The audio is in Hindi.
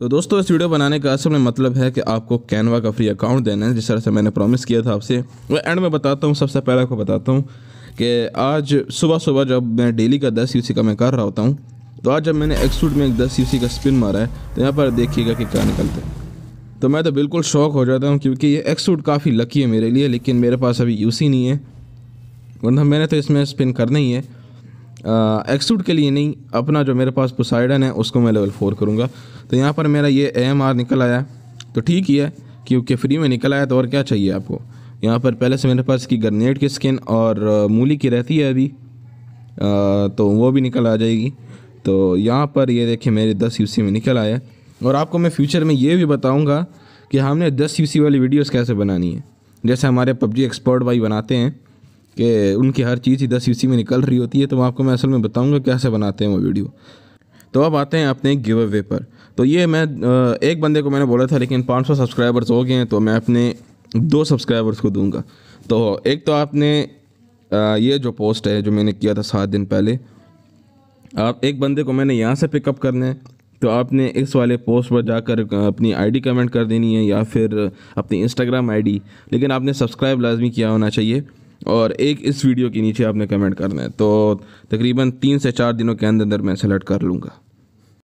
तो दोस्तों इस वीडियो बनाने का असल में मतलब है कि आपको कैनवा का फ्री अकाउंट देना है जिस तरह से मैंने प्रॉमिस किया था आपसे वह एंड में बताता हूँ सबसे पहले आपको बताता हूँ कि आज सुबह सुबह जब मैं डेली का दस यू का मैं कर रहा होता हूँ तो आज जब मैंने एक्सूट में एक दस यू का स्पिन मारा है तो यहाँ पर देखिएगा कि क्या निकलता है तो मैं तो बिल्कुल शौक हो जाता हूँ क्योंकि ये एक्सूट काफ़ी लकी है मेरे लिए लेकिन मेरे पास अभी यूसी नहीं है वरना मैंने तो इसमें स्पिन करना ही है एक्सूट के लिए नहीं अपना जो मेरे पास पोसाइडन है उसको मैं लेवल फोर करूँगा तो यहाँ पर मेरा ये एम आर निकल आया तो ठीक ही है क्योंकि फ्री में निकल आया तो और क्या चाहिए आपको यहाँ पर पहले से मेरे पास की ग्रनेड की स्किन और मूली की रहती है अभी तो वो भी निकल आ जाएगी तो यहाँ पर ये देखिए मेरे दस यू में निकल आया और आपको मैं फ्यूचर में ये भी बताऊँगा कि हमने दस यू वाली वीडियोज़ कैसे बनानी है जैसे हमारे पबजी एक्सपर्ट भाई बनाते हैं कि उनकी हर चीज़ ही दस यूसी में निकल रही होती है तो आपको मैं असल में बताऊँगा कैसे बनाते हैं वो वीडियो तो अब आते हैं अपने गिव अवे पर तो ये मैं एक बंदे को मैंने बोला था लेकिन 500 सब्सक्राइबर्स हो गए हैं तो मैं अपने दो सब्सक्राइबर्स को दूंगा तो एक तो आपने ये जो पोस्ट है जो मैंने किया था सात दिन पहले आप एक बंदे को मैंने यहाँ से पिकअप करना है तो आपने इस वाले पोस्ट पर जाकर अपनी आईडी कमेंट कर देनी है या फिर अपनी इंस्टाग्राम आईडी लेकिन आपने सब्सक्राइब लाजमी किया होना चाहिए और एक इस वीडियो के नीचे आपने कमेंट करना है तो तकरीबन तीन से चार दिनों के अंदर अंदर मैं सेलेक्ट कर लूँगा